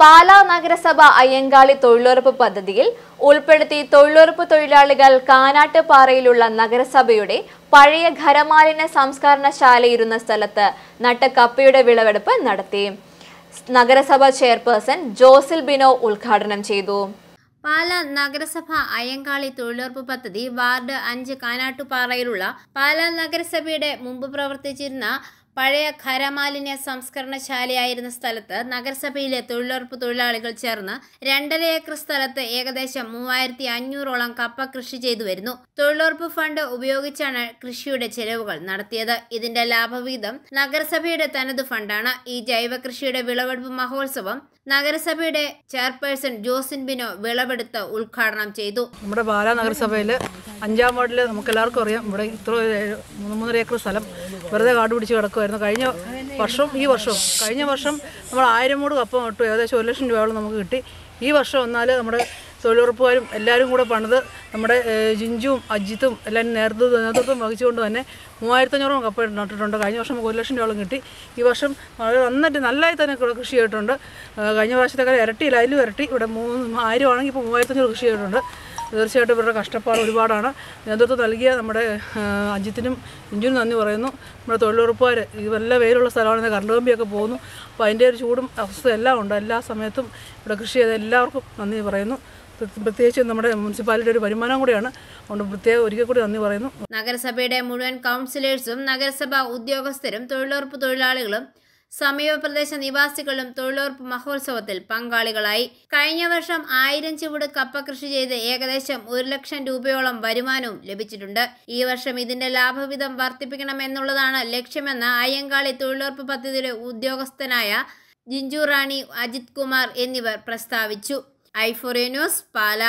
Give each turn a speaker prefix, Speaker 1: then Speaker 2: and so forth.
Speaker 1: പാലാ നഗരസഭ അയ്യങ്കാളി തൊഴിലുറപ്പ് പദ്ധതിയിൽ ഉൾപ്പെടുത്തി തൊഴിലുറപ്പ് തൊഴിലാളികൾ കാനാട്ടുപാറയിലുള്ള നഗരസഭയുടെ പഴയ ഖരമാലിന്യ സംസ്കരണശാലയിരുന്ന സ്ഥലത്ത് നട്ടക്കപ്പയുടെ വിളവെടുപ്പ് നടത്തി നഗരസഭ ചെയർപേഴ്സൺ ജോസിൽ ബിനോ ഉദ്ഘാടനം ചെയ്തു
Speaker 2: പാല നഗരസഭ അയ്യങ്കാളി തൊഴിലുറപ്പ് പദ്ധതി വാർഡ് അഞ്ച് കാനാട്ടുപാറയിലുള്ള പാല നഗരസഭയുടെ മുമ്പ് പ്രവർത്തിച്ചിരുന്ന പഴയ ഖരമാലിന്യ സംസ്കരണശാലയായിരുന്ന സ്ഥലത്ത് നഗരസഭയിലെ തൊഴിലുറപ്പ് തൊഴിലാളികൾ ചേർന്ന് രണ്ടര ഏക്കർ സ്ഥലത്ത് ഏകദേശം മൂവായിരത്തി അഞ്ഞൂറോളം കപ്പ കൃഷി ചെയ്തു വരുന്നു തൊഴിലുറപ്പ് ഫണ്ട് ഉപയോഗിച്ചാണ് കൃഷിയുടെ ചെലവുകൾ നടത്തിയത് ഇതിന്റെ ലാഭവിഹിതം നഗരസഭയുടെ തനത് ഫണ്ടാണ് ഈ ജൈവ കൃഷിയുടെ വിളവെടുപ്പ് മഹോത്സവം നഗരസഭയുടെ ചെയർപേഴ്സൺ ജോസിൻ ബിനോ വിളവെടുത്ത് ഉദ്ഘാടനം ചെയ്തു നമ്മുടെ പാലാ നഗരസഭയിൽ അഞ്ചാം വാർഡിൽ നമുക്ക് എല്ലാവർക്കും അറിയാം ഇവിടെ ഇത്ര മൂന്ന് മൂന്നര ഏക്കർ സ്ഥലം വെറുതെ
Speaker 3: കാട് പിടിച്ച് കിടക്കുക നഷ്ടമായിരുന്നു കഴിഞ്ഞ വർഷവും ഈ വർഷവും കഴിഞ്ഞ വർഷം നമ്മൾ ആയിരം മൂട് കപ്പ ഇട്ടു ഏകദേശം ഒരു ലക്ഷം രൂപയോളം നമുക്ക് കിട്ടി ഈ വർഷം വന്നാൽ നമ്മുടെ തൊഴിലുറപ്പുകാരും എല്ലാവരും കൂടെ പണിത് നമ്മുടെ ജിഞ്ചും അജിത്തും എല്ലാവരും നേതൃത്വം നേതൃത്വം വഹിച്ചുകൊണ്ട് തന്നെ മൂവായിരത്തഞ്ഞൂറോളം കപ്പ നട്ടിട്ടുണ്ട് കഴിഞ്ഞ വർഷം നമുക്ക് ഒരു ലക്ഷം രൂപയോളം കിട്ടി ഈ വർഷം വളരെ നന്നായിട്ട് നല്ലതായി തന്നെ കൃഷി ചെയ്തിട്ടുണ്ട് കഴിഞ്ഞ പ്രാവശ്യത്തേക്കാൾ ഇരട്ടിയില്ല അതിലും ഇരട്ടി ഇവിടെ മൂന്ന് ആയിരം ആണെങ്കിൽ ഇപ്പോൾ മൂവായിരത്തഞ്ഞൂറ് കൃഷി ചെയ്തിട്ടുണ്ട് തീർച്ചയായിട്ടും ഇവരുടെ കഷ്ടപ്പാട് ഒരുപാടാണ് നേതൃത്വം നൽകിയ നമ്മുടെ അജിത്തിനും ഇഞ്ചിനും നന്ദി പറയുന്നു നമ്മുടെ തൊഴിലുറപ്പുകാർ ഇതെല്ലാം വെയിലുള്ള സ്ഥലമാണ് കറണ്ട് കമ്പിയൊക്കെ പോകുന്നു അപ്പോൾ അതിൻ്റെ ഒരു ചൂടും അവസ്ഥ എല്ലാം ഉണ്ട് എല്ലാ സമയത്തും ഇവിടെ കൃഷി ചെയ്ത എല്ലാവർക്കും നന്ദി പറയുന്നു പ്രത്യേകിച്ച് നമ്മുടെ മുനിസിപ്പാലിറ്റിയുടെ ഒരു വരുമാനം കൂടിയാണ് അതുകൊണ്ട് പ്രത്യേകം ഒരിക്കൽ കൂടി നന്ദി പറയുന്നു
Speaker 2: നഗരസഭയുടെ മുഴുവൻ കൗൺസിലേഴ്സും നഗരസഭാ ഉദ്യോഗസ്ഥരും തൊഴിലുറപ്പ് തൊഴിലാളികളും സമീപപ്രദേശ നിവാസികളും തൊഴിലുറപ്പ് മഹോത്സവത്തിൽ പങ്കാളികളായി കഴിഞ്ഞ വർഷം ആയിരം ചുവട് കപ്പ കൃഷി ചെയ്ത് ഏകദേശം ഒരു ലക്ഷം രൂപയോളം വരുമാനവും ലഭിച്ചിട്ടുണ്ട് ഈ വർഷം ഇതിന്റെ ലാഭവിധം വർദ്ധിപ്പിക്കണമെന്നുള്ളതാണ് ലക്ഷ്യമെന്ന് അയ്യങ്കാളി തൊഴിലുറപ്പ് പദ്ധതിയുടെ ഉദ്യോഗസ്ഥനായ ജിഞ്ചു റാണി അജിത് കുമാർ എന്നിവർ പ്രസ്താവിച്ചു ഐഫോറിയ ന്യൂസ് പാല